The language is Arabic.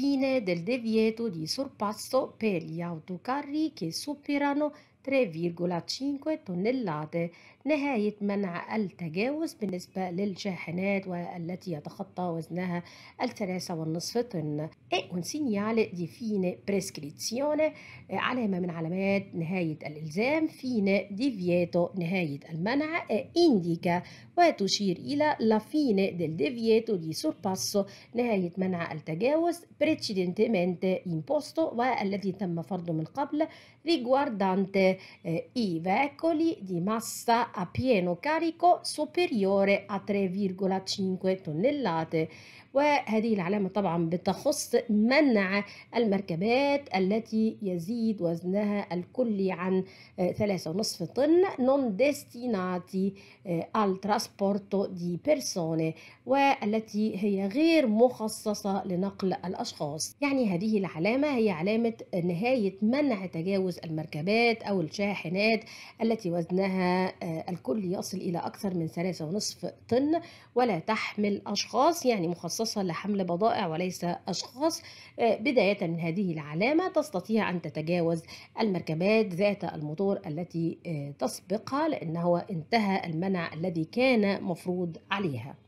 fine del divieto di sorpasso per gli autocarri che superano 3,5 طنلات نهاية منع التجاوز بالنسبة للشاحنات والتي يتخطى وزنها الثلاثة والنصف طن e un سينيال دي فين بريسكريتسيون علامة من علامات نهاية الإلزام دي فيتو نهاية المنع انديكا وتشير إلى فين fine دي فيتو دي سورباسو نهاية منع التجاوز precedentemente امبوستو والذي تم فرضه من قبل riguardante Eh, i veicoli di massa a pieno carico superiore a 3,5 tonnellate وهذه العلامة طبعا بتخص منع المركبات التي يزيد وزنها الكلي عن 3.5 طن non destinati eh, al trasporto di persone والتي هي غير مخصصة لنقل الأشخاص يعني هذه العلامة هي علامة نهاية منع تجاوز المركبات أو أو الشاحنات التي وزنها آه، الكل يصل إلى أكثر من 3.5 طن ولا تحمل أشخاص يعني مخصصة لحمل بضائع وليس أشخاص آه، بداية من هذه العلامة تستطيع أن تتجاوز المركبات ذات الموتور التي آه، تسبقها لأنه انتهى المنع الذي كان مفروض عليها